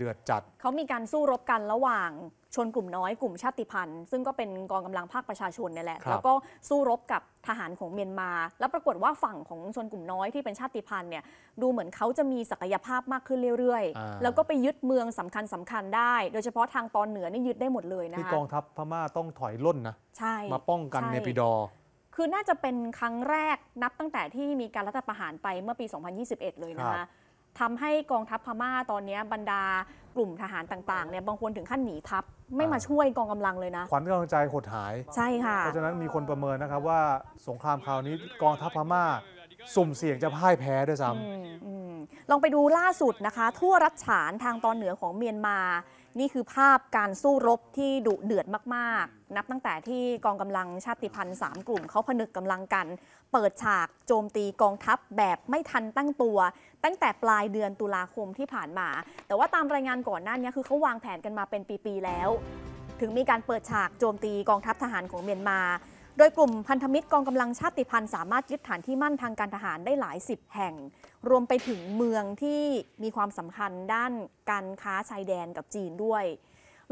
เดือดจัดเขามีการสู้รบกัน ระหว่างชนกลุ่ม น้อย กลุ่ม ชาติพันธุ์ซึ่งก็เป็น กองกำลังภาค ประชาชนนี่แหละ แล้วก็ สู้รบ กับ ทหาร ของ เมียนมา แล้ว ปรากฏ ว่าฝั่ง ของ ชน กลุ่ม น้อย ที่เป็นชาติพันธุ์เนี่ย ดูเหมือนเขาจะมี ศักยภาพมากขึ้นเรื่อยๆ แล้วก็ไปยึดเมืองสำคัญสำคัญได้ โดยเฉพาะทางตอนเหนือ นี่ ยึดได้หมดเลยนะคะกองทัพ พม่า ต้อง ถอยล่นนะใช่มา ป้องกันเนปิดอ คือ น่าจะ เป็น ครั้งแรก นับ ตั้งแต่ ที่มีการรัฐประหารไปเมื่อปี 2021 เลยนะคะทำให้กองทัพพม่าตอนนี้บรรดากลุ่มทหารต่างๆเนี่ยบางคนถึงขั้นหนีทัพ ไม่มาช่วยกองกำลังเลยนะ ขวัญกำลังใจหดหาย ใช่ค่ะเพราะฉะนั้นมีคนประเมินนะครับว่าสงครามคราวนี้กองทัพพม่า สุ่มเสี่ยงจะพ่ายแพ้ด้วยซ้ำลองไปดูล่าสุดนะคะ ทั่วรัฐฉานทางตอนเหนือของเมียนมา นี่คือภาพการสู้รบที่ดุเดือดมากๆ นับตั้งแต่ที่กองกำลังชาติพันธุ์3 กลุ่มเขาผนึกกำลังกัน เปิดฉากโจมตีกองทัพแบบไม่ทันตั้งตัว ตั้งแต่ปลายเดือนตุลาคมที่ผ่านมา แต่ว่าตามรายงานก่อนหน้านี้คือเขาวางแผนกันมาเป็นปีๆแล้ว ถึงมีการเปิดฉากโจมตีกองทัพทหารของเมียนมาโดยกลุ่มพันธมิตรกองกำลังชาติพันธุ์สามารถยึดฐานที่มั่นทางการทหารได้หลายสิบแห่ง รวมไปถึงเมืองที่มีความสำคัญด้านการค้าชายแดนกับจีนด้วย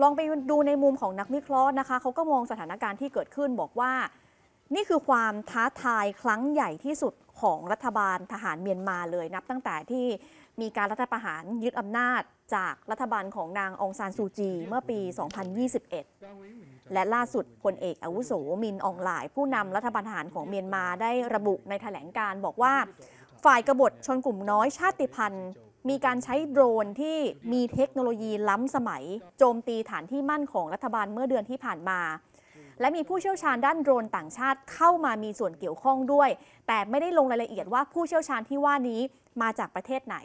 ลองไปดูในมุมของนักวิเคราะห์นะคะเขาก็มองสถานการณ์ที่เกิดขึ้นบอกว่า นี่คือความท้าทายครั้งใหญ่ที่สุดของรัฐบาลทหารเมียนมาเลย นับตั้งแต่ที่มีการรัฐประหารยึดอำนาจจากรัฐบาลของนางองซานซูจีเมื่อปี 2021และล่าสุดพลเอกอาวุโส มิน อองหลาย ผู้นำรัฐบาลทหารของเมียนมาได้ระบุในแถลงการบอกว่า ฝ่ายกบฏชนกลุ่มน้อยชาติพันธุ์ มีการใช้โดรนที่มีเทคโนโลยีล้ำสมัย โจมตีฐานที่มั่นของรัฐบาลเมื่อเดือนที่ผ่านมา และมีผู้เชี่ยวชาญด้านโดรนต่างชาติเข้ามามีส่วนเกี่ยวข้องด้วย แต่ไม่ได้ลงรายละเอียดว่าผู้เชี่ยวชาญที่ว่านี้มาจากประเทศไหน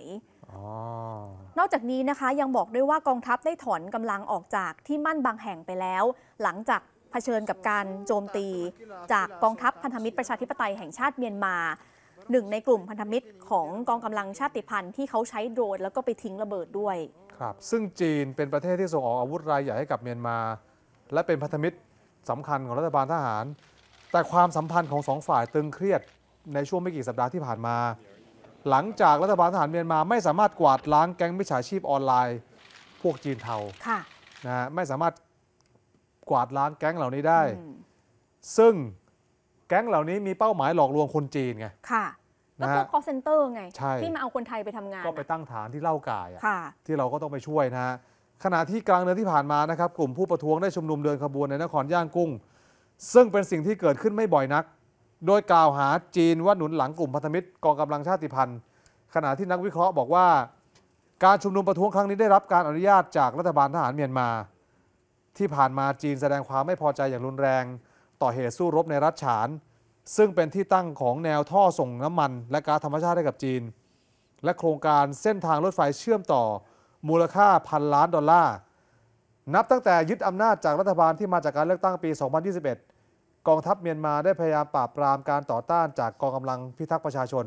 อกจากนี้นะคะยังบอกด้วยว่ากองทัพได้ถอนกำลังออกจากที่มั่นบางแห่งไปแล้ว หลังจากเผชิญกับการโจมตี จากกองทัพพันธมิตรประชาธิปไตยแห่งชาติเมียนมาหนึ่งในกลุ่มพันธมิตรของกองกำลังชาติพันธุ์ที่เขาใช้โดรนแล้วก็ไปทิ้งระเบิดด้วยครับ ซึ่งจีนเป็นประเทศที่ส่งออกอาวุธรายใหญ่ให้กับเมียนมา และเป็นพันธมิตรสำคัญของรัฐบาลทหาร แต่ความสัมพันธ์ของสองฝ่ายตึงเครียดในช่วงไม่กี่สัปดาห์ที่ผ่านมาหลังจากรัฐบาลทหารเมียนมาไม่สามารถกวาดล้างแก๊งมิจฉาชีพออนไลน์ พวกจีนเทาค่ะนะฮะไม่สามารถกวาดล้างแก๊งเหล่านี้ได้ ซึ่งแก๊งเหล่านี้มีเป้าหมายหลอกลวงคนจีนไง ค่ะ แล้วพวกนะฮะ call center ไงใช่ที่มาเอาคนไทยไปทำงาน ก็ไปตั้งฐานที่เล่ากายอะค่ะ ที่เราก็ต้องไปช่วยนะฮะ ขณะที่กลางเดือนที่ผ่านมานะครับกลุ่มผู้ประท้วงได้ชุมนุมเดินขบวนในนครย่างกุ้ง ซึ่งเป็นสิ่งที่เกิดขึ้นไม่บ่อยนักโดยกล่าวหาจีนว่าหนุนหลังกลุ่มพันธมิตรกองกำลังชาติพันธุ์ ขณะที่นักวิเคราะห์บอกว่า การชุมนุมประท้วงครั้งนี้ได้รับการอนุญาตจากรัฐบาลทหารเมียนมา ที่ผ่านมาจีนแสดงความไม่พอใจอย่างรุนแรงต่อเหตุสู้รบในรัฐฉาน ซึ่งเป็นที่ตั้งของแนวท่อส่งน้ำมันและก๊าซธรรมชาติให้กับจีน และโครงการเส้นทางรถไฟเชื่อมต่อมูลค่าพันล้านดอลลาร์นับตั้งแต่ยึดอำนาจจากรัฐบาลที่มาจากการเลือกตั้งปี 2021กองทัพเมียนมาได้พยายามปราบปรามการต่อต้านจากกองกำลังพิทักษ์ประชาชน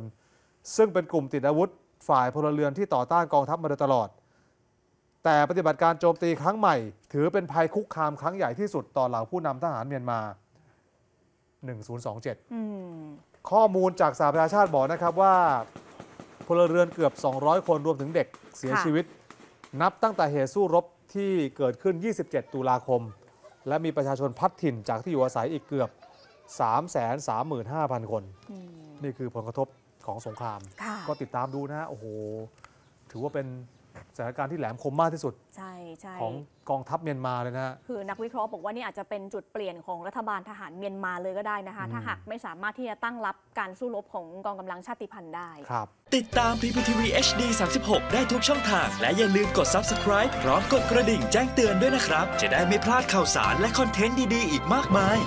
ซึ่งเป็นกลุ่มติดอาวุธฝ่ายพลเรือนที่ต่อต้านกองทัพมาโดยตลอด แต่ปฏิบัติการโจมตีครั้งใหม่ ถือเป็นภัยคุกคามครั้งใหญ่ที่สุดต่อเหล่าผู้นำทหารเมียนมา 1027 ข้อมูลจากสหประชาชาติ บอกนะครับว่าพลเรือนเกือบ 200 คนรวมถึงเด็กเสียชีวิต นับตั้งแต่เหตุสู้รบที่เกิดขึ้น 27 ตุลาคมและมีประชาชนพัดถิ่นจากที่อยู่อาศัยอีกเกือบ 335,000 คน นี่คือผลกระทบของสงคราม ก็ติดตามดูนะ โอ้โห ถือว่าเป็นสถานการณ์ที่แหลมคมมากที่สุด ใช่ใชของกองทัพเมียนมาเลยนะฮะ คือนักวิเคราะห์บอกว่านี่อาจจะเป็นจุดเปลี่ยนของรัฐบาลทหารเมียนมาเลยก็ได้นะคะถ้าหากไม่สามารถที่จะตั้งรับการสู้รบของกองกำลังชาติพันธุ์ได้ครับติดตาม PPTV HD 36 ได้ทุกช่องทาง และอย่าลืมกด subscribe พร้อมกดกระดิ่งแจ้งเตือนด้วยนะครับจะได้ไม่พลาดข่าวสารและคอนเทนต์ดีๆ อีกมากมาย